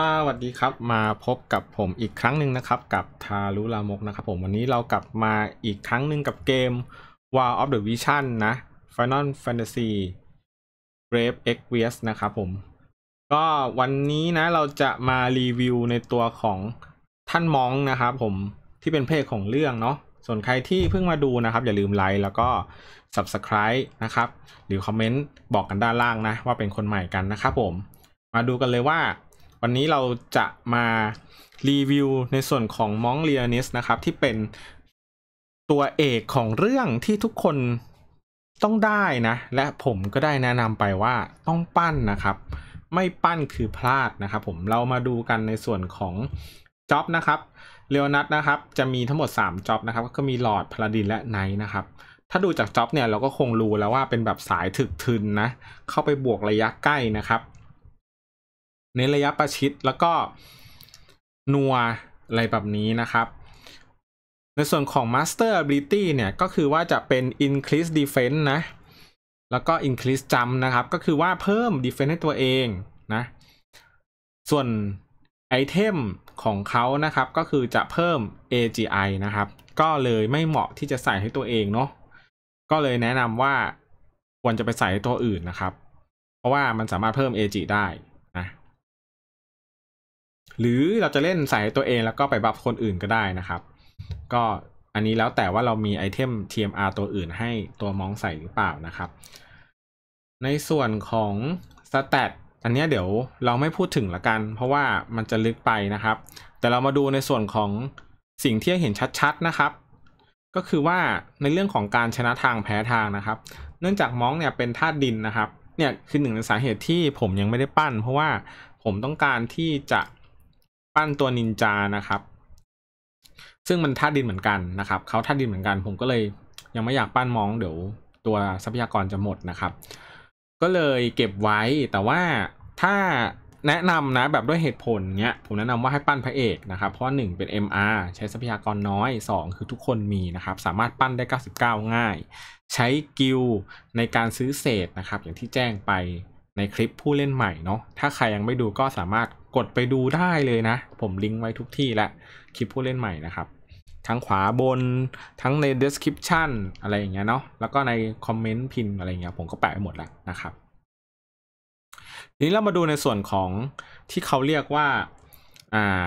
สวัสดีครับมาพบกับผมอีกครั้งหนึ่งนะครับกับทารุลามกนะครับ ผมวันนี้เรากลับมาอีกครั้งหนึ่งกับเกม War of the Vision นะ Final Fantasy Brave e x v i s นะครับผมก็วันนี้นะเราจะมารีวิวในตัวของท่านมองนะครับผมที่เป็นเพจของเรื่องเนาะส่วนใครที่เพิ่งมาดูนะครับ อย่าลืมไลค์แล้วก็ Subscribe นะครับหรือคอมเมนต์บอกกันด้านล่างนะว่าเป็นคนใหม่กันนะครับผมมาดูกันเลยว่าวันนี้เราจะมารีวิวในส่วนของมองเลียนิสนะครับที่เป็นตัวเอกของเรื่องที่ทุกคนต้องได้นะ และผมก็ได้แนะนำไปว่าต้องปั้นนะครับ ไม่ปั้นคือพลาดนะครับ ผมเรามาดูกันในส่วนของจ็อบนะครับเลโอนัทนะครับจะมีทั้งหมด 3จ็อบนะครับ ก็มีหลอดพลาดินและไนท์นะครับ ถ้าดูจากจ็อบเนี่ยเราก็คงรู้แล้วว่าเป็นแบบสายถึกทึนนะ เข้าไปบวกระยะใกล้นะครับเน้นระยะประชิดแล้วก็ นัวอะไรแบบนี้นะครับ ในส่วนของ Master Ability เนี่ยก็คือว่าจะเป็น Increase Defense นะแล้วก็ Increase Jump นะครับก็คือว่าเพิ่ม Defense ให้ตัวเองนะส่วนไอเทมของเขานะครับ ก็คือจะเพิ่ม AGI นะครับ ก็เลยไม่เหมาะที่จะใส่ให้ตัวเองเนาะก็เลยแนะนำว่า ควรจะไปใส่ให้ตัวอื่นนะครับ เพราะว่ามันสามารถเพิ่ม AG ได้หรือเราจะเล่นใส่ตัวเองแล้วก็ไปบัฟคนอื่นก็ได้นะครับ ก็อันนี้แล้วแต่ว่าเรามีไอเทม TMR ตัวอื่นให้ตัวมองใส่หรือเปล่านะครับ ในส่วนของสเตตอันนี้เดี๋ยวเราไม่พูดถึงละกัน เพราะว่ามันจะลึกไปนะครับ แต่เรามาดูในส่วนของสิ่งที่เห็นชัด ๆนะครับ ก็คือว่าในเรื่องของการชนะทางแพ้ทางนะครับ เนื่องจากมองเนี่ยเป็นธาตุดินนะครับเนี่ยคือหนึ่งในสาเหตุที่ผมยังไม่ได้ปั้น เพราะว่าผมต้องการที่จะปั้นตัวนินจานะครับ ซึ่งมันท่าดินเหมือนกันนะครับ เขาท่าดินเหมือนกัน ผมก็เลยยังไม่อยากปั้นมองเดี๋ยวตัวทรัพยากรจะหมดนะครับ ก็เลยเก็บไว้ แต่ว่าถ้าแนะนำนะแบบด้วยเหตุผลเนี้ย ผมแนะนำว่าให้ปั้นพระเอกนะครับ เพราะหนึ่งเป็น MR ใช้ทรัพยากรน้อย 2 คือทุกคนมีนะครับ สามารถปั้นได้ 99 ง่าย ใช้กิลในการซื้อเศษนะครับ อย่างที่แจ้งไปในคลิปผู้เล่นใหม่เนาะ ถ้าใครยังไม่ดูก็สามารถกดไปดูได้เลยนะ ผมลิงก์ไว้ทุกที่และคลิปผู้เล่นใหม่นะครับ ทั้งขวาบนทั้งใน description อะไรอย่างเงี้ยเนาะแล้วก็ในคอมเมนต์พินอะไรเงี้ยผมก็แปะไปหมดแล้วนะครับ ทีนี้เรามาดูในส่วนของที่เขาเรียกว่า อ่า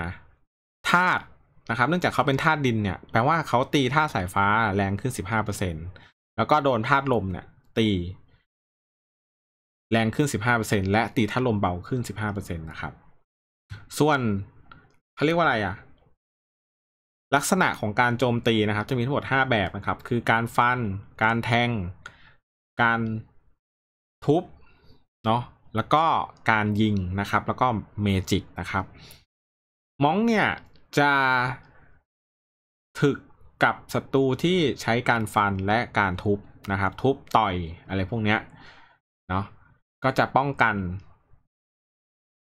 ธาตุนะครับ เนื่องจากเขาเป็นธาตุดินเนี่ย แปลว่าเขาตีธาตุสายฟ้าแรงขึ้นสิบห้าเเปอร์ซ15%แล้วก็โดนธาตุลมเนี่ย ตี แรงขึ้นสิบห้าเเปอร์ซ15%และตีธาตุลมเบาขึ้นสิบห้าเเปอร์ซ็นตนะครับส่วนเขาเรียกว่าอะไรอ่ะลักษณะของการโจมตีนะครับ จะมีทั้งหมดห้าแบบนะครับ คือการฟัน การแทง การทุบเนาะแล้วก็การยิงนะครับ แล้วก็เมจิกนะครับมองเนี่ยจะถึกกับศัตรูที่ใช้การฟันและการทุบนะครับ ทุบต่อยอะไรพวกเนี้ยเนาะก็จะป้องกัน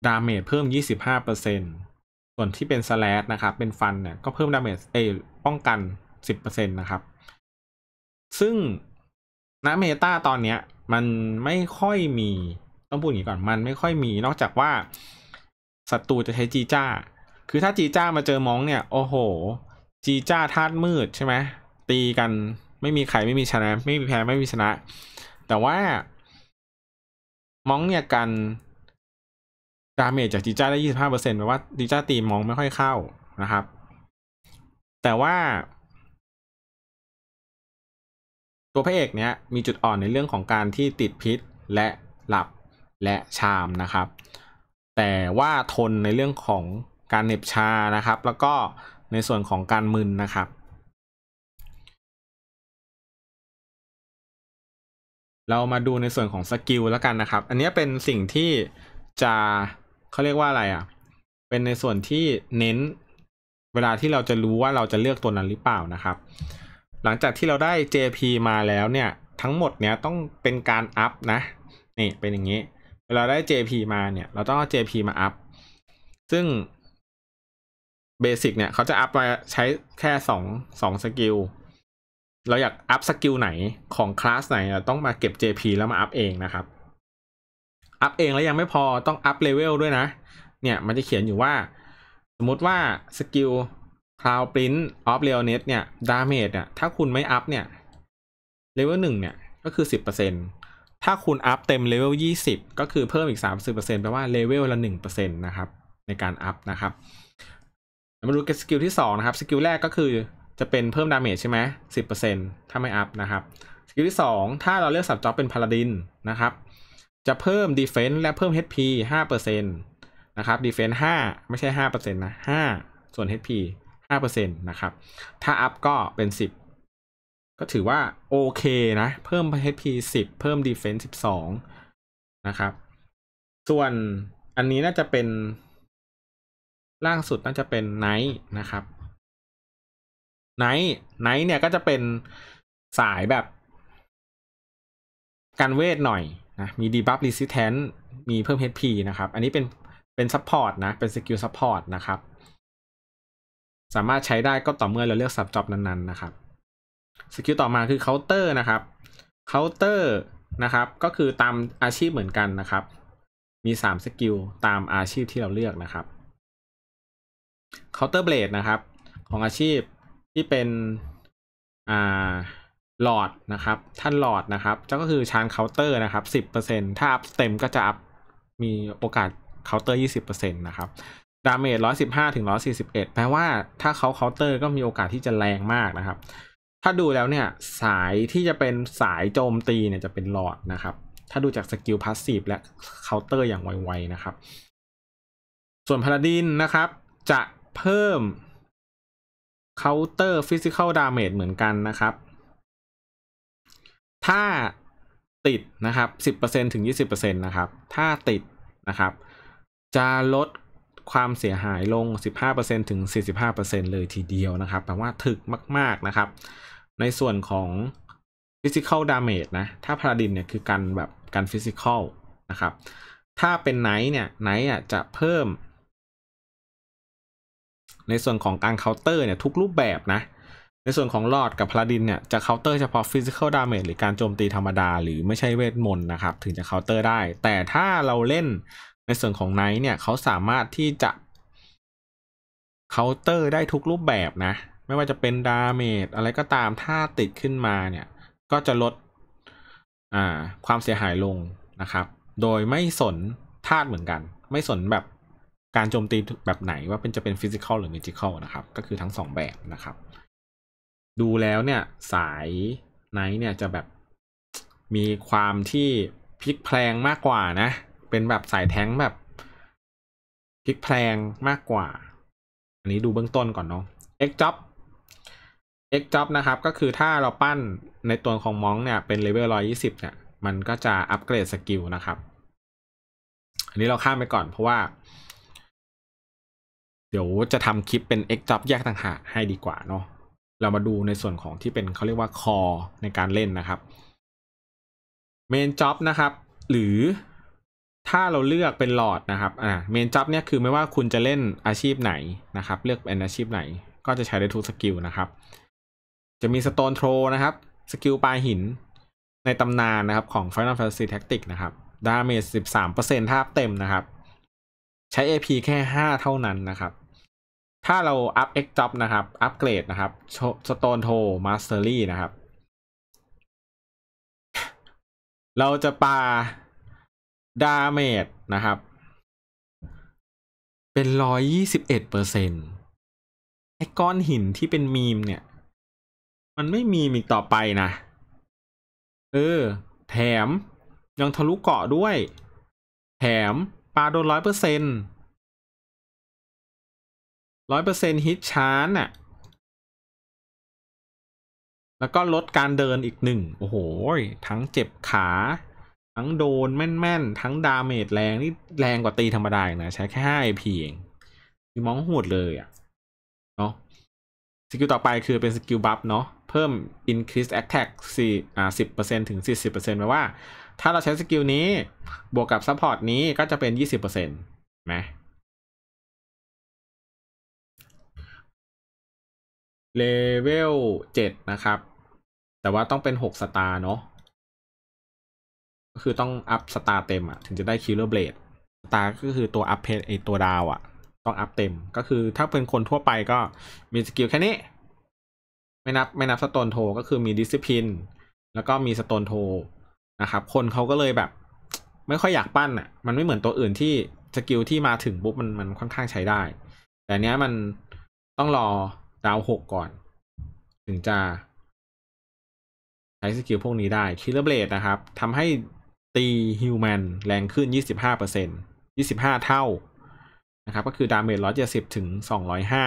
ดาเมจเพิ่ม 25%ส่วนที่เป็นสแลชนะครับ เป็นฟันเนี่ยก็เพิ่มดาเมจเอป้องกัน10%นะครับ ซึ่งนาเมตาตอนเนี้ยมันไม่ค่อยมีต้องพูดอย่างนี้ก่อน มัน ไม่ค่อยมี นอกจากว่าศัตรูจะใช้จีจ้า คือถ้าจีจ้ามาเจอมองเนี่ย โอ้โห จีจ้าธาตุมืดใช่ไหมตีกัน ไม่มีใครไม่มีชนะ ไม่มีแพ้ไม่มีชนะ แต่ว่ามองเนี่ยกันดาเมจจากจิจ้าได้ยี่สิบห้าเปอร์เซ็นต์แปลว่าจิจ้าตีมองไม่ค่อยเข้านะครับ แต่ว่า ตัวพระเอกเนี้ยมีจุดอ่อนในเรื่องของการที่ติดพิษและหลับและชามนะครับ แต่ว่าทนในเรื่องของการเหน็บชานะครับ แล้วก็ในส่วนของการมึนนะครับ เรามาดูในส่วนของสกิลแล้วกันนะครับ อันนี้เป็นสิ่งที่จะเขาเรียกว่าอะไรอ่ะ เป็นในส่วนที่เน้นเวลาที่เราจะรู้ว่าเราจะเลือกตัวนั้นหรือเปล่านะครับ หลังจากที่เราได้ JP มาแล้วเนี่ย ทั้งหมดเนี้ยต้องเป็นการอัพนะนี่เป็นอย่างนี้ เวลาได้ JP มาเนี่ย เราต้องเอา JP มาอัพ ซึ่งเบสิกเนี่ยเขาจะอัพมาใช้แค่สองสองสกิล เราอยากอัพสกิลไหนของคลาสไหน เราต้องมาเก็บ JP แล้วมาอัพเองนะครับอัพเองแล้วยังไม่พอต้องอัพเลเวลด้วยนะ เนี่ย มันจะเขียนอยู่ว่า สมมติว่า สกิล Cloud Print of r e a l n e s เนี่ยดาเมจเนี่ยถ้าคุณไม่อัพเนี่ยเลเวลหนึ่งเนี่ย ก็คือสิบเเปอร์ซ็นถ้าคุณอัพเต็มเลเวลยี่สิบก็คือเพิ่มอีกสสาม็นแปลว่าเลเวลละหนึ่งเเปอร์ซ็นนตะครับ ในการอัพนะครับมาดูสกิลที่สองนะครับ สกิลแรกก็คือจะเป็นเพิ่มดาเมจใช่ไหมสิบเเปอร์ซ็นถ้าไม่อัพนะครับสกิลที่สองถ้าเราเลือกสับจ็อบเป็นพาราดินนะครับจะเพิ่ม Defense และเพิ่ม HP 5%นะครับ Defense 5 ไม่ใช่ 5%นะ 5 ส่วน HP 5%นะครับ ถ้าอัพก็เป็น 10 ก็ถือว่าโอเคนะ เพิ่ม HP 10 เพิ่ม Defense 12 นะครับ ส่วนอันนี้น่าจะเป็นล่างสุดน่าจะเป็นไนท์นะครับไนท์ไนท์เนี่ยก็จะเป็นสายแบบการเวทหน่อยนะมี d e b u ฟร r e s i s t a n c มีเพิ่ม HP นะครับ อันนี้เป็นเป็นซัพพอร์ตนะเป็นสกิลซัพพอร์ตนะครับ สามารถใช้ได้ก็ต่อเมื่อเราเลือกสับจอบนั้น ๆ นะครับสกิลต่อมาคือเคาน์เตอร์นะครับเคาน์เตอร์นะครับ ก็คือตามอาชีพเหมือนกันนะครับ มี3สกิลตามอาชีพที่เราเลือกนะครับเคาน์เตอร์เบลดนะครับ ของอาชีพที่เป็นอ่าหลอดนะครับ ท่านหลอดนะครับก็คือชานเคาน์เตอร์นะครับสิบเเปอร์ซต์ถ้าอัพเต็มก็จะอัพ มีโอกาสเคาน์เตอร์ยี่สิบเเปอร์ซ็นตนะครับ ดาเมจร้อยสิบห้าถึงร้อยสสี่ิบเอ็ดแปลว่าถ้าเขาเคาน์เตอร์ ก็มีโอกาสที่จะแรงมากนะครับ ถ้าดูแล้วเนี่ยสายที่จะเป็นสายโจมตีเนี่ยจะเป็นหลอดนะครับ ถ้าดูจากสกิลพาสซีฟและเคาน์เตอร์อย่างไวๆนะครับ ส่วนพาราดินนะครับ จะเพิ่มเคาน์เตอร์ฟิสิกอลดาเมจเหมือนกันนะครับถ้าติดนะครับ 10%ถึง 20%นะครับ ถ้าติดนะครับ จะลดความเสียหายลง 15%ถึง 45%เลยทีเดียวนะครับ แปลว่าถึกมากๆ นะครับ ในส่วนของ physical damage นะ ถ้าพาาดินเนี่ยคือการแบบการ physical นะครับ ถ้าเป็นไนท์เนี่ยไนท์อ่ะจะเพิ่ม ในส่วนของการเคาน์เตอร์เนี่ยทุกรูปแบบนะในส่วนของลอดกับพลาดินเนี่ย จะเคาน์เตอร์เฉพาะฟิสิกอลดาเมจหรือการโจมตีธรรมดาหรือไม่ใช่เวทมนต์นะครับ ถึงจะเคาน์เตอร์ได้ แต่ถ้าเราเล่นในส่วนของไนท์เนี่ย เขาสามารถที่จะเคาน์เตอร์ได้ทุกรูปแบบนะ ไม่ว่าจะเป็นดาเมจอะไรก็ตามถ้าติดขึ้นมาเนี่ย ก็จะลดความเสียหายลงนะครับ โดยไม่สนธาตุเหมือนกัน ไม่สนแบบการโจมตีแบบไหนว่าเป็นจะเป็นฟิสิกอลหรือเมจิคอลนะครับ ก็คือทั้ง2แบบนะครับดูแล้วเนี่ยสายไนท์เนี่ยจะแบบมีความที่พลิกแพลงมากกว่านะ เป็นแบบสายแท้งแบบพลิกแพลงมากกว่า อันนี้ดูเบื้องต้นก่อนเนาะ X job X job นะครับก็คือถ้าเราปั้นในตัวของมองเนี่ยเป็นเลเวล120เนี่ยมันก็จะอัปเกรดสกิลนะครับ อันนี้เราข้ามไปก่อน เพราะว่า เดี๋ยวจะทำคลิปเป็น X job แยกต่างหากให้ดีกว่าเนาะเรามาดูในส่วนของที่เป็นเขาเรียกว่าคอในการเล่นนะครับเมนจ็อบนะครับ หรือถ้าเราเลือกเป็นหลอดนะครับอ่าเมนจ็อบเนี่ยคือไม่ว่าคุณจะเล่นอาชีพไหนนะครับ เลือกเป็นอาชีพไหน ก็จะใช้ได้ทุกสกิลนะครับ จะมีสโตนโทรนะครับ สกิลปลายหินในตำนานนะครับของ Final Fantasy Tactics นะครับดาเมจ13%ท่าเต็มนะครับ ใช้ AP แค่ 5 เท่านั้นนะครับถ้าเราอัพ X job นะครับ อัพเกรดนะครับ Stone t o Mastery นะครับ เราจะปาดาเมจนะครับ เป็นร้อยยี่สิบเอ็ดเปอร์เซ็นต์ไอ้ก้อนหินที่เป็นมีมเนี่ย มันไม่มีมอีกต่อไปนะ เออ แถมยังทะลุเกาะด้วย แถมปาโดนร้อยเปอร์เซ็นต์ร้อยเปอร์เซ็นฮิตชาร์น่ะ แล้วก็ลดการเดินอีกหนึ่งโอ้โห ทั้งเจ็บขา ทั้งโดนแม่นๆ ทั้งดาเมจแรง นี่แรงกว่าตีธรรมดาอีกนะ ใช้แค่ห้เอพียงคือมองหูดเลยอ่ะเนาะ สกิลต่อไปคือเป็นสกิลบัฟเนาะ เพิ่ม increase attack 4อ่า10%ถึง 40%แปลว่าถ้าเราใช้สกิลนี้ บวกกับซัพพอร์ตนี้ก็จะเป็น 20%ไหมเลเวลเจ็ดนะครับ แต่ว่าต้องเป็นหกสตาร์เนาะก็คือต้องอัพสตาร์เต็มอะถึงจะได้คิลเลอร์เบลดสตาร์ก็คือตัวอัพเพนไอตัวดาวอะต้องอัพเต็มก็คือถ้าเป็นคนทั่วไปก็มีสกิลแค่นี้ ไม่นับไม่นับสโตนโทก็คือมีดิสซิพินแล้วก็มีสโตนโทนะครับคนเขาก็เลยแบบ ไม่ค่อยอยากปั้นอะ่ะมันไม่เหมือนตัวอื่นที่สกิลที่มาถึงปุ๊บมันมันค่อนข้างใช้ได้ แต่เนี้ยมันต้องรอดาวหกก่อน ถึงจะใช้สกิลพวกนี้ได้ คิลเลอร์เบลดนะครับทำให้ตีฮิวแมนแรงขึ้นยี่สิบห้าเปอร์เเซ็นยี่สิบห้าท่านะครับก็คือ ดาเมจอเจ็สิบถึงสอองร้ยห้า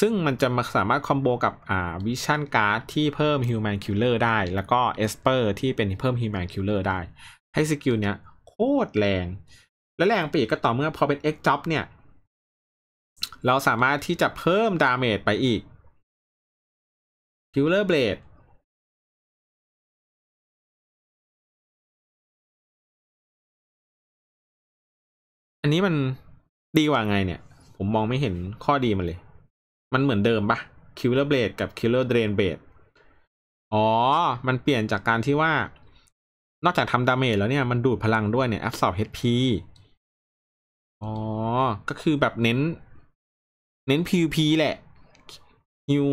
ซึ่งมันจะมาสามารถคอมโบกับอ่าวิชั่นการ์ดที่เพิ่มฮิวแมนคิลเลอร์ได้แล้วก็เอสเปอร์ที่เป็นเพิ่มฮิวแมนคิลเลอร์ได้ให้สกิลเนี้ยโคตรแรง และแรงปีกก็ต่อเมื่อพอเป็นเอ็กจ็อบเนี่ยเราสามารถที่จะเพิ่มดาเมจไปอีก Killer Blade อันนี้มันดีกว่าไงเนี่ย ผมมองไม่เห็นข้อดีมันเลย มันเหมือนเดิมปะ Killer Blade กับ Killer Drain Blade อ๋อมันเปลี่ยนจากการที่ว่า นอกจากทำดาเมจแล้วเนี่ยมันดูดพลังด้วยเนี่ย absorb HP อ๋อ ก็คือแบบเน้นเน้น PVP แหละฮิว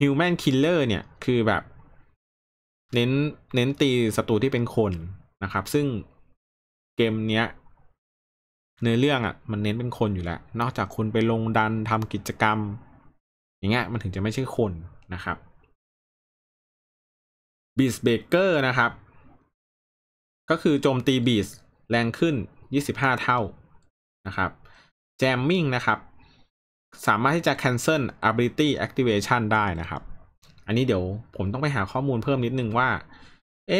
ฮิวแมนคิลเลอร์เนี่ย คือแบบ เน้นเน้นตีศัตรูที่เป็นคนนะครับ ซึ่งเกมเนี้ย เนื้อเรื่องอะ่ะ มันเน้นเป็นคนอยู่แล้ว นอกจากคุณไปลงดันทำกิจกรรม อย่างเงี้ยมันถึงจะไม่ใช่คนนะครับบีสเบเกอร์นะครับ ก็คือโจมตีบีส แรงขึ้น 25 เท่านะครับแจมมิ่งนะครับสามารถที่จะ cancel ability activation ได้นะครับ อันนี้เดี๋ยวผมต้องไปหาข้อมูลเพิ่มนิดนึงว่า เอ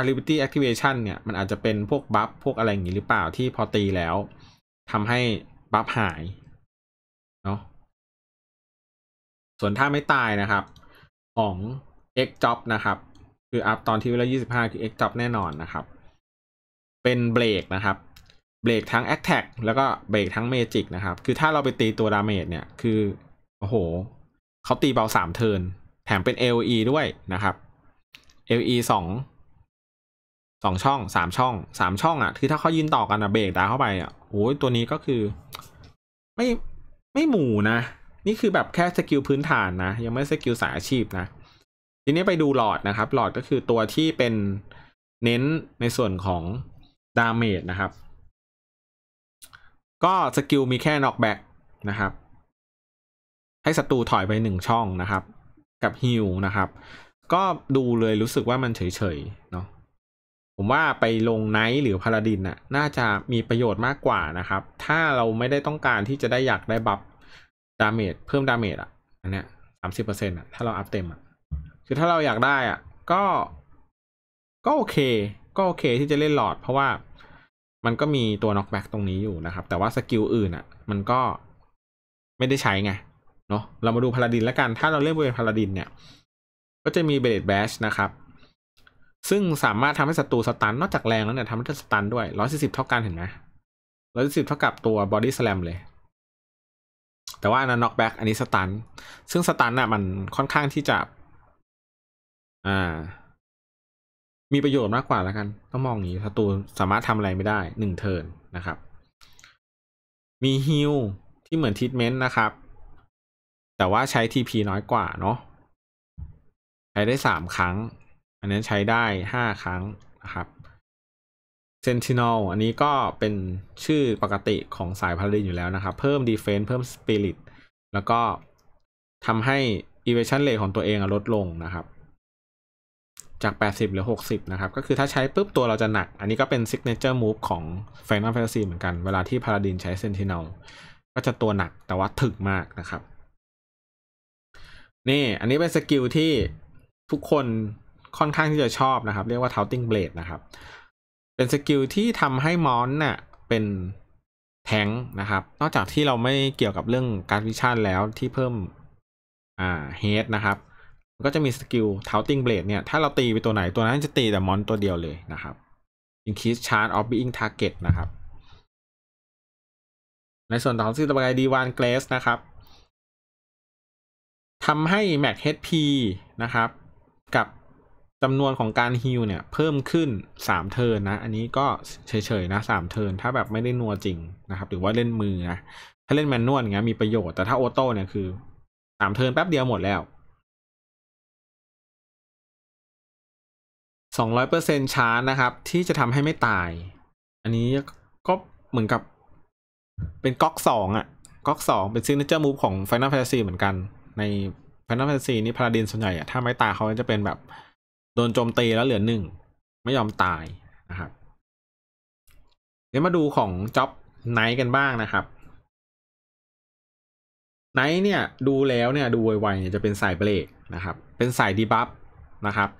ability activation เนี่ย มันอาจจะเป็นพวกบัฟพวกอะไรอย่างนี้หรือเปล่าที่พอตีแล้วทำให้บัฟหายเนาะ ส่วนถ้าไม่ตายนะครับ ของ x job นะครับ คืออัพตอนที่เวลา 25 คือ x job แน่นอนนะครับ เป็นเบรกนะครับเบรกทั้ง Attack แล้วก็เบรกทั้ง Magic นะครับ คือถ้าเราไปตีตัวดาเมจเนี่ย คือ โอ้โห เขาตีเบาสามเทินแถมเป็น LE ด้วยนะครับ LE สองสองช่องสามช่องสามช่องอะ่ะคือถ้าเขายืนต่อกันอะเบรกตาเข้าไปอะ่ะโอ้ยตัวนี้ก็คือ ไม่ไม่หมู่นะ นี่คือแบบแค่สกิลพื้นฐานนะ ยังไม่สกิลสายอาชีพนะ ทีนี้ไปดูหลอดนะครับ หลอดก็คือตัวที่เป็นเน้นในส่วนของดาเมจนะครับก็สกิลมีแค่น็อกแบ็กนะครับ ให้ศัตรูถอยไปหนึ่งช่องนะครับ กับฮิลนะครับ ก็ดูเลยรู้สึกว่ามันเฉยๆเนาะผมว่าไปลงไนท์หรือพาราดินน่ะน่าจะมีประโยชน์มากกว่านะครับ ถ้าเราไม่ได้ต้องการที่จะได้อยากได้บัฟดาเมจเพิ่มดาเมจอ่ะอันเนี้ยสามสิบเปอร์เซ็นต์อ่ะถ้าเราอัพเต็มอ่ะคือถ้าเราอยากได้อ่ะก็ ก็โอเค ก็โอเคที่จะเล่นหลอดเพราะว่ามันก็มีตัวน็อกแบ็กตรงนี้อยู่นะครับ แต่ว่าสกิลอื่นอะ่ะมันก็ไม่ได้ใช้ไงเนาะเรามาดูพาราดินแล้วกัน ถ้าเราเล่นบริเวณพาราดินเนี่ย ก็จะมีเบรดแบชนะครับ ซึ่งสามารถทำให้ศัตรูสตันนอกจากแรงแล้วเนี่ยทำให้สตันด้วยร้อยสสิบเท่ากันเห็นไหมร้อยสสิบเท่ากับตัวบอดี้สแลมเลย แต่ว่าอันนั้นน็อกแบ็กอันนี้สตันซึ่งสตันน่ะมันค่อนข้างที่จะอ่ามีประโยชน์มากกว่าแล้วกันต้องมองอย่างนี้ ศัตรูสามารถทำอะไรไม่ได้หนึ่งเทิร์นนะครับมีฮิลที่เหมือนทีทเมนต์นะครับ แต่ว่าใช้ TP น้อยกว่าเนาะใช้ได้สามครั้งอันนี้ใช้ได้ห้าครั้งนะครับเซนติโนลอันนี้ก็เป็นชื่อปกติของสายพารินอยู่แล้วนะครับ เพิ่มดีเฟน s ์เพิ่มสปิริตแล้วก็ทำให้อีเวชั่นเลทของตัวเองลดลงนะครับจาก 80 หรือ 60 นะครับ ก็คือถ้าใช้ปุ๊บ ตัวเราจะหนัก อันนี้ก็เป็น signature move ของ Final Fantasy เหมือนกัน เวลาที่พาราดินใช้ Sentinel ก็จะตัวหนัก แต่ว่าถึกมากนะครับ นี่ อันนี้เป็นสกิลที่ทุกคนค่อนข้างที่จะชอบนะครับ เรียกว่า Touting Blade นะครับ เป็นสกิลที่ทำให้มอนน่ะเป็นแทงนะครับ นอกจากที่เราไม่เกี่ยวกับเรื่องการวิชั่นแล้ว ที่เพิ่มอ่าเฮดนะครับันก็จะมีสกิลเทาาติงเบลดเนี่ย ถ้าเราตีไปตัวไหนตัวนั้นจะตีแต่มอนตัวเดียวเลยนะครับ increase c h a ออ e of being target นะครับ ในส่วนของสกิลต่อไปดีวานเกรสนะครับ ทำให้แม็ก HP นะครับ กับจำนวนของการฮิลเนี่ย เพิ่มขึ้นสามเทินนะ อันนี้ก็เฉยๆนะสามเทินถ้าแบบไม่ได้นัวจริงนะครับ หรือว่าเล่นมือนะถ้าเล่นแมนนวลเงี้ยมีประโยชน์ แต่ถ้าออโต้เนี่ยคือสามเทินแป๊บเดียวหมดแล้วสองร้ออยเเปร์ซ็นชาร์นะครับ ที่จะทำให้ไม่ตาย อันนี้ก็เหมือนกับเป็นก๊อกสองอะก๊อกสองเป็นซิงเกิลมูฟของ Final Fantasy เหมือนกัน ใน Final Fantasy นี่พาราดินส่วนใหญ่อะถ้าไม่ตายเขาจะเป็นแบบ โดนโจมตีแล้วเหลือหนึ่ง ไม่ยอมตายนะครับ เดี๋ยวมาดูของจ็อบไนท์กันบ้างนะครับไนท์เนี่ยดูแล้วเนี่ยดูไวๆเนี่ยจะเป็นสายเบรกนะครับ เป็นสายดีบัฟนะครับ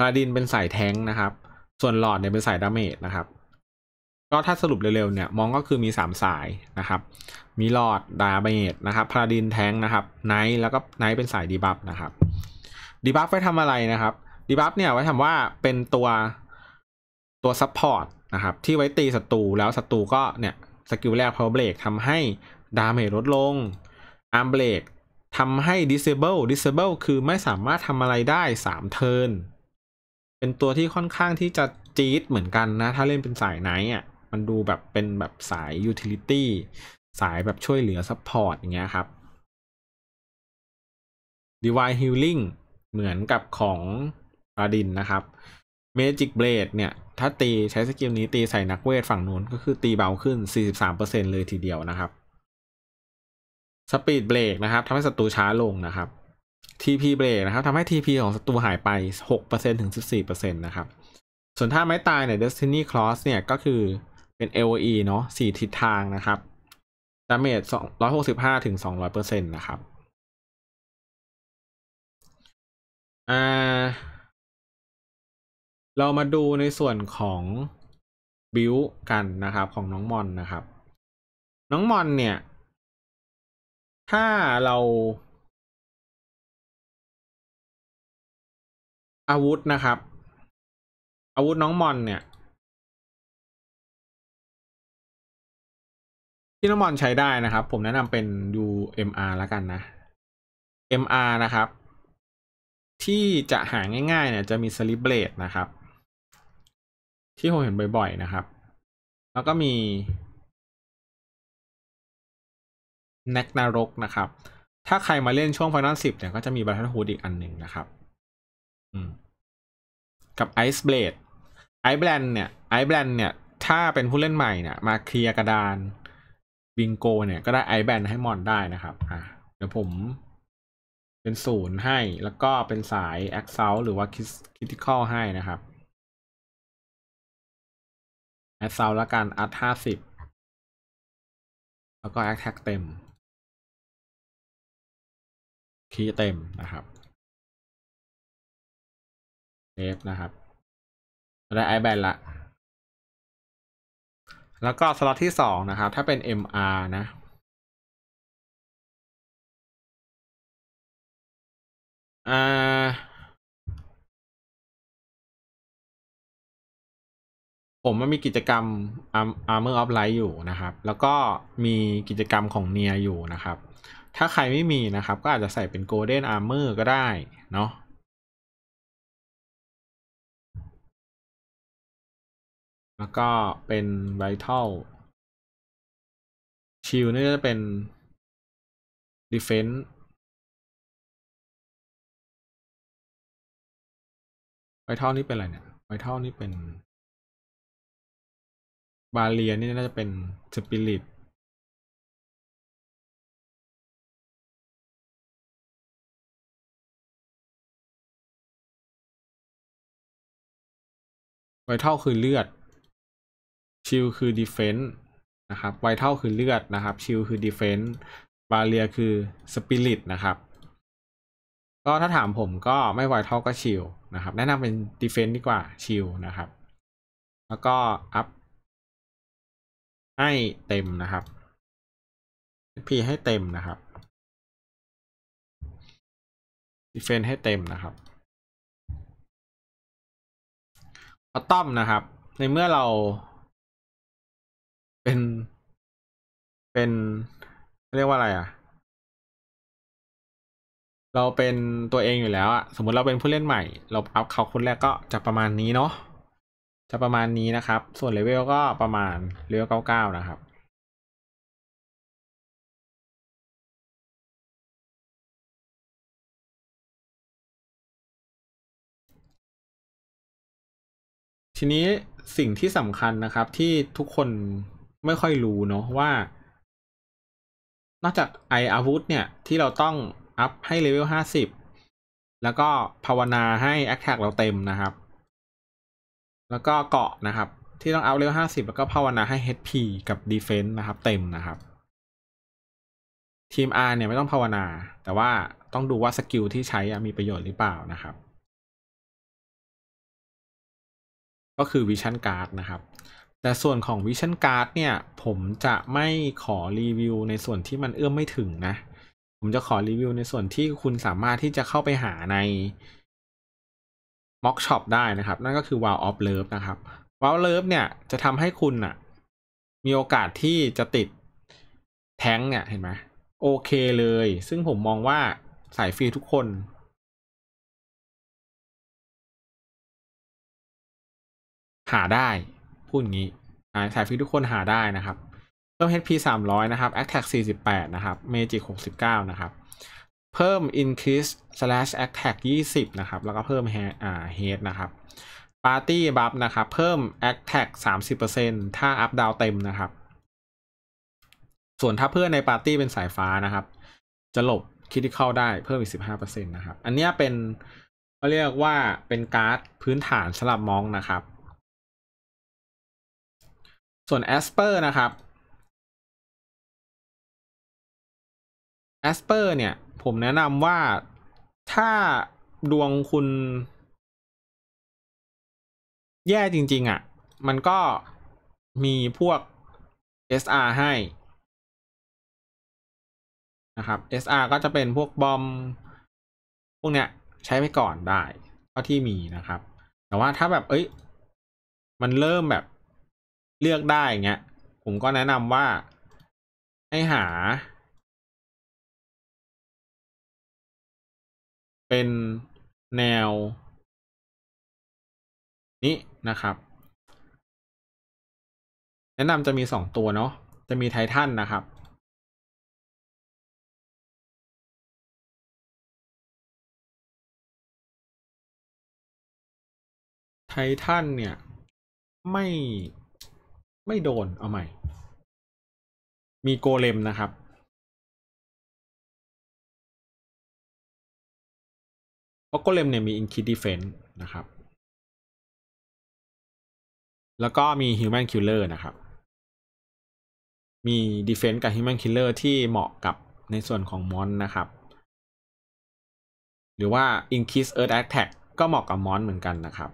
พาดินเป็นสายแทงนะครับ ส่วนหลอดเนี่ยเป็นสายดาเมจนะครับ ก็ถ้าสรุปเร็วๆเนี่ยมองก็คือมี 3 สายนะครับ มีหลอดดาเมจนะครับพาดินแทงนะครับ ไนท์แล้วก็ไนท์เป็นสายดีบัฟนะครับ ดีบัฟไว้ทำอะไรนะครับ ดีบัฟเนี่ยไว้ทำว่าเป็นตัวตัวซัพพอร์ตนะครับ ที่ไว้ตีศัตรูแล้วศัตรูก็เนี่ยสกิลแรก p o วเ r b เ e a k ทำให้ดาเมจลดลงอาร์มเบรกทำให้ disable disable คือไม่สามารถทำอะไรได้3เทิร์นเป็นตัวที่ค่อนข้างที่จะจี๊ดเหมือนกันนะ ถ้าเล่นเป็นสายไหนอ่ะมันดูแบบเป็นแบบสายยูทิลิตี้สายแบบช่วยเหลือซัพพอร์ตอย่างเงี้ยครับ Divine Healing เหมือนกับของปาดินนะครับ Magic Blade เนี่ย ถ้าตีใช้สกิลนี้ตีใส่นักเวทฝั่งนู้นก็คือตีเบาขึ้น 43%เลยทีเดียวนะครับ Speed b ร a นะครับทำให้ศัตรูช้าลงนะครับ TP เบรกนะครับทำให้ TP ของศัตรูหายไป 6%ถึง 14%นะครับ ส่วนถ้าไม่ตายเนี่ย Destiny Cross เนี่ยก็คือเป็น LOE เนาะ4 ทิศทางนะครับ ดาเมจ265 ถึง 200%นะครับอ่าเรามาดูในส่วนของบิวกันนะครับ ของน้องมอนนะครับ น้องมอนเนี่ย ถ้าเราอาวุธนะครับอาวุธน้องมอนเนี่ย ที่น้องมอนใช้ได้นะครับผมแนะนำเป็น UMR แล้วกันนะ MR นะครับ ที่จะหาง่ายๆ เนี่ยจะมีสลิปเบรดนะครับ ที่ผมเห็นบ่อยๆนะครับ แล้วก็มี แนกนรกนะครับ ถ้าใครมาเล่นช่วงไฟนอลสิบเนี่ยก็จะมีบัตรทัฮูดอีกอันหนึ่งนะครับกับไอซ์เบลดไอซ์แบนเนี่ยไอซ์แบนเนี่ย ถ้าเป็นผู้เล่นใหม่เนี่ยมาเคลียร์กระดานบิงโกเนี่ย ก็ได้ไอซ์แบนให้มอนได้นะครับอ่ะเดี๋ยวผมเป็นศูนย์ให้แล้วก็เป็นสายแอคเซลหรือว่าคิติคอลให้นะครับแอคเซลละกันอัดห้าสิบแล้วก็แอคแท็กเต็มคีเต็มนะครับฟนะครับได้ไอแบนละ แล้วก็สล็อตที่สองนะครับ ถ้าเป็น MR นะอ่าผมมันมีกิจกรรม Armor of Light อยู่นะครับ แล้วก็มีกิจกรรมของเนียอยู่นะครับ ถ้าใครไม่มีนะครับ ก็อาจจะใส่เป็น Golden Armor ก็ได้เนาะแล้วก็เป็นไวทัลชิลนี่จะเป็นด e เฟนต์ไ i ท a ลนี่เป็นอะไรเนี่ยไ i ท a ลนี่เป็น บาเลียนี่น่าจะเป็นสปิริต ไวท่าคือเลือดชิลคือ defense นะครับไวเท่าคือเลือดนะครับชิลคือ defense บาเรียคือ spirit นะครับ ก็ถ้าถามผมก็ไม่ไวเท่าก็ชิลนะครับ แนะนำเป็น defense ดีกว่าชิลนะครับ แล้วก็อัพให้เต็มนะครับพีให้เต็มนะครับ defense ให้เต็มนะครับออตตอมนะครับในเมื่อเราเป็น เป็น เรียกว่าอะไรอ่ะ เราเป็นตัวเองอยู่แล้วอ่ะ สมมติเราเป็นผู้เล่นใหม่ เราอัพเขาคนแรกก็จะประมาณนี้เนาะ จะประมาณนี้นะครับ ส่วนเลเวลก็ประมาณเลเวลเก้าเก้านะครับ ทีนี้สิ่งที่สำคัญนะครับที่ทุกคนไม่ค่อยรู้เนาะว่า นอกจากไออาวุธเนี่ยที่เราต้องอัพให้เลเวลห้าสิบแล้วก็ภาวนาให้แอคแท็กเราเต็มนะครับ แล้วก็เกาะนะครับ ที่ต้องอัพเลเวลห้าสิบแล้วก็ภาวนาให้ HP กับ Defense นะครับเต็มนะครับ ทีม R เนี่ยไม่ต้องภาวนา แต่ว่าต้องดูว่าสกิลที่ใช้มีประโยชน์หรือเปล่านะครับ ก็คือวิชั่นการ์ดนะครับแต่ส่วนของ Vision Card เนี่ย ผมจะไม่ขอรีวิวในส่วนที่มันเอื้อมไม่ถึงนะ ผมจะขอรีวิวในส่วนที่คุณสามารถที่จะเข้าไปหาใน Mock Shop ได้นะครับ นั่นก็คือ w o w of Love นะครับ w o w Love เนี่ยจะทำให้คุณอะมีโอกาสที่จะติดแท้งเนี่ยเห็นไหมโอเคเลย ซึ่งผมมองว่าสายฟรีทุกคน หาได้พูดงี้สายฟิกทุกคนหาได้นะครับ เพิ่ม HP 300 นะครับ Attack 48 นะครับ Magic 69 นะครับ เพิ่ม Increase Slash Attack 20 นะครับ แล้วก็เพิ่ม Head นะครับ Party Buff นะครับเพิ่ม Attack 30%ถ้าอัพดาวเต็มนะครับ ส่วนถ้าเพื่อนในปาร์ตี้เป็นสายฟ้านะครับจะหลบคิดที่เข้าได้เพิ่มอีก15%นะครับ อันนี้เป็นเขาเรียกว่าเป็นการ์ดพื้นฐานสำหรับมองนะครับส่วนแอสเปอร์นะครับแอสเปอร์ เนี่ย ผมแนะนำว่าถ้าดวงคุณ แย่จริง ๆอะ่ะมันก็มีพวก SR ให้นะครับ SR ก็จะเป็นพวกบอม พวกเนี้ยใช้ไปก่อนได้เท่าที่มีนะครับ แต่ว่าถ้าแบบเอ้ยมันเริ่มแบบเลือกได้เงี้ย ผมก็แนะนำว่าให้หา เป็นแนว นี้นะครับ แนะนำจะมีสองตัวเนาะ จะมีไททันนะครับ ไททันเนี่ย ไม่ไม่โดนเอาใหม่ มีโกเลมนะครับเพราะโกเลมเนี่ยมีอินคิดดิเฟนต์นะครับ แล้วก็มีฮิวแมนคิลเลอร์นะครับ มีดิเฟนต์กับฮิวแมนคิลเลอร์ที่เหมาะกับในส่วนของมอนนะครับ หรือว่า i n นคิส s อ Earth Attack ก็เหมาะกับมอนเหมือนกันนะครับ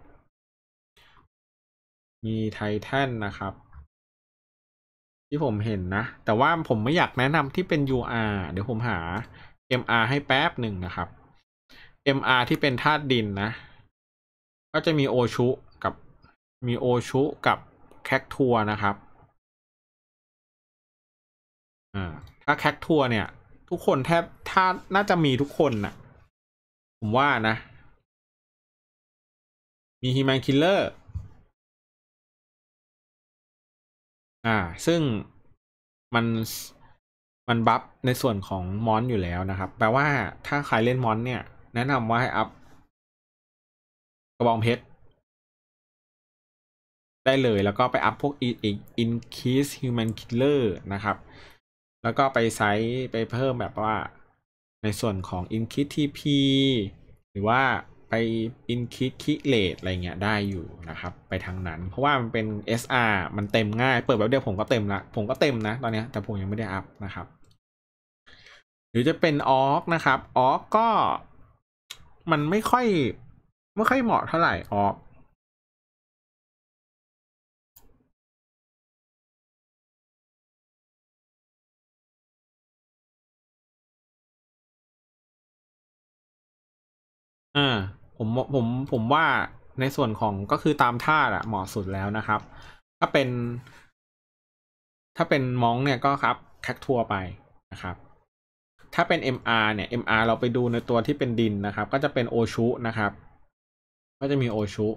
มีไททันนะครับที่ผมเห็นนะ แต่ว่าผมไม่อยากแนะนำที่เป็น UR เดี๋ยวผมหา MR ให้แป๊บหนึ่งนะครับ MR ที่เป็นธาตุดินนะ ก็จะมีโอชุกับมีโอชุกับแคคทัวนะครับอ่าถ้าแคคทัวเนี่ย ทุกคนแทบถ้าน่าจะมีทุกคนนะ่ะ ผมว่านะ มีฮีแมนคิลเลอร์อ่า ซึ่งมันมันบัฟในส่วนของมอน อยู่แล้วนะครับ แปลว่าถ้าใครเล่นมอน เนี่ย แนะนำว่าให้อัพกระบองเพชรได้เลยแล้วก็ไปอัพพวกอีอีอินคิสฮิวแมนคิลเลอร์นะครับ แล้วก็ไปไซส์ไปเพิ่มแบบว่าในส่วนของอินคิสทีพีหรือว่าไปอินคิดคิเลตอะไรเงี้ยได้อยู่นะครับ ไปทางนั้น เพราะว่ามันเป็น SR มันเต็มง่าย เปิดแบบเดียวผมก็เต็มละผมก็เต็มนะตอนนี้แต่ผมยังไม่ได้อัพนะครับ หรือจะเป็นออกนะครับออกก็มันไม่ค่อย ไม่ค่อยเหมาะเท่าไหร่ออกอ่าผมผมผมว่าในส่วนของก็คือตามท่าอะเหมาะสุดแล้วนะครับ ถ้าเป็น ถ้าเป็นมองเนี่ยก็ครับแคคทัวไปนะครับ ถ้าเป็น MR เนี่ย MR เราไปดูในตัวที่เป็นดินนะครับ ก็จะเป็นโอชุนะครับ ก็จะมีโอชุ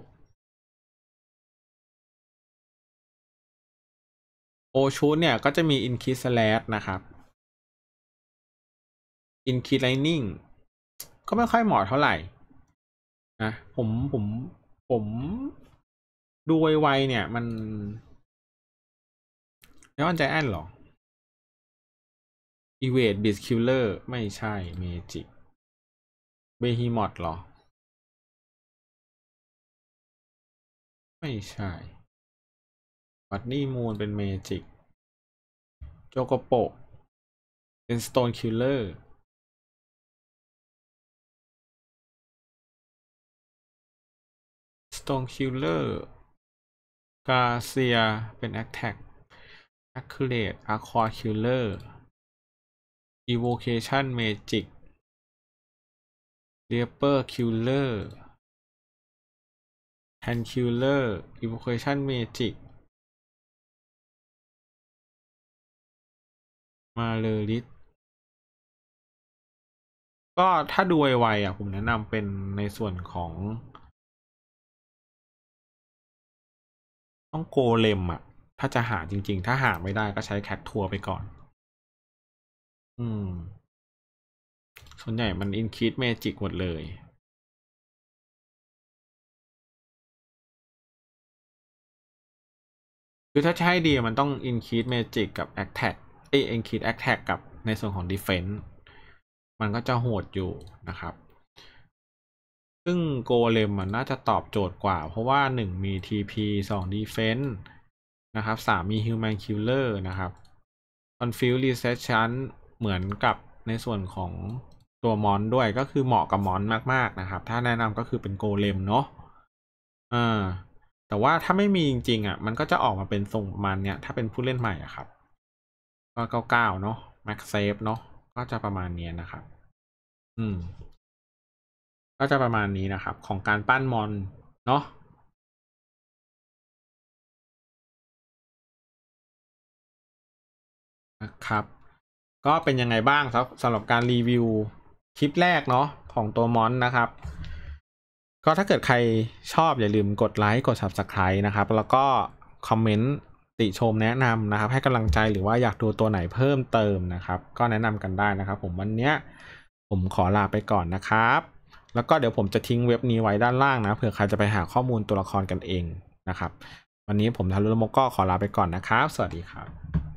โอชูเนี่ยก็จะมี i n k ิ s l a s นะครับ i n k คิ Lightning ก็ไม่ค่อยเหมาะเท่าไหร่นะผม ผม ผมดูไวๆเนี่ย มันย้อนใจแอนหรออีเวดบิสคิลเลอร์ไม่ใช่เมจิกเบฮิมอดหรอไม่ใช่บัตนี่มูนเป็นเมจิกโจโกโปเป็นสโตนคิลเลอร์ตรงคิลเลอร์กาเซียเป็นแอคแท็กแอคคูเลตอาคอร์คิลเลอร์อีโวเคชั่นเมจิกเรเปอร์คิลเลอร์แฮนคิลเลอร์อีโวเคชั่นเมจิกมาเลริสก็ถ้าดูไวๆอ่ะผมแนะนำเป็นในส่วนของต้องโกเลมอะถ้าจะหาจริงๆ ถ้าหาไม่ได้ก็ใช้แคททัวร์ไปก่อน อืม ส่วนใหญ่มันอินคีดเมจิกหมดเลย คือถ้าใช้ดีมันต้องอินคีดเมจิกกับแอคแท็กเอ้ยอินคีดแอคแท็กกับในส่วนของดีเฟนต์ มันก็จะโหดอยู่นะครับซึ่งโกเลมมน่าจะตอบโจทย์กว่า เพราะว่า 1 มี TP 2 Defense นะครับ 3 มี Human Killer นะครับ Confuse Recession เหมือนกับในส่วนของตัวมอนด้วยก็คือเหมาะกับมอนมากๆนะครับ ถ้าแนะนำก็คือเป็นโกเลมเนาะอ่าแต่ว่าถ้าไม่มีจริงๆ อ่ะ มันก็จะออกมาเป็นทรงประมาณเนี้ย ถ้าเป็นผู้เล่นใหม่อ่ะครับ ก็เก้าเเนาะแม็กเซฟเนาะก็จะประมาณเนี้ยนะครับ อืมก็จะประมาณนี้นะครับ ของการปั้นมอน เนาะนะครับ ก็เป็นยังไงบ้างครับสำหรับการรีวิวคลิปแรกเนาะของตัวมอนนะครับ ก็ถ้าเกิดใครชอบอย่าลืมกดไลค์กด Subscribe นะครับ แล้วก็คอมเมนต์ติชมแนะนำนะครับ ให้กำลังใจหรือว่าอยากดูตัวไหนเพิ่มเติมนะครับ ก็แนะนำกันได้นะครับ ผมวันนี้ผมขอลาไปก่อนนะครับแล้วก็เดี๋ยวผมจะทิ้งเว็บนี้ไว้ด้านล่างนะเผื่อใครจะไปหาข้อมูลตัวละครกันเองนะครับ วันนี้ผมทารุลมมก็ขอลาไปก่อนนะครับ สวัสดีครับ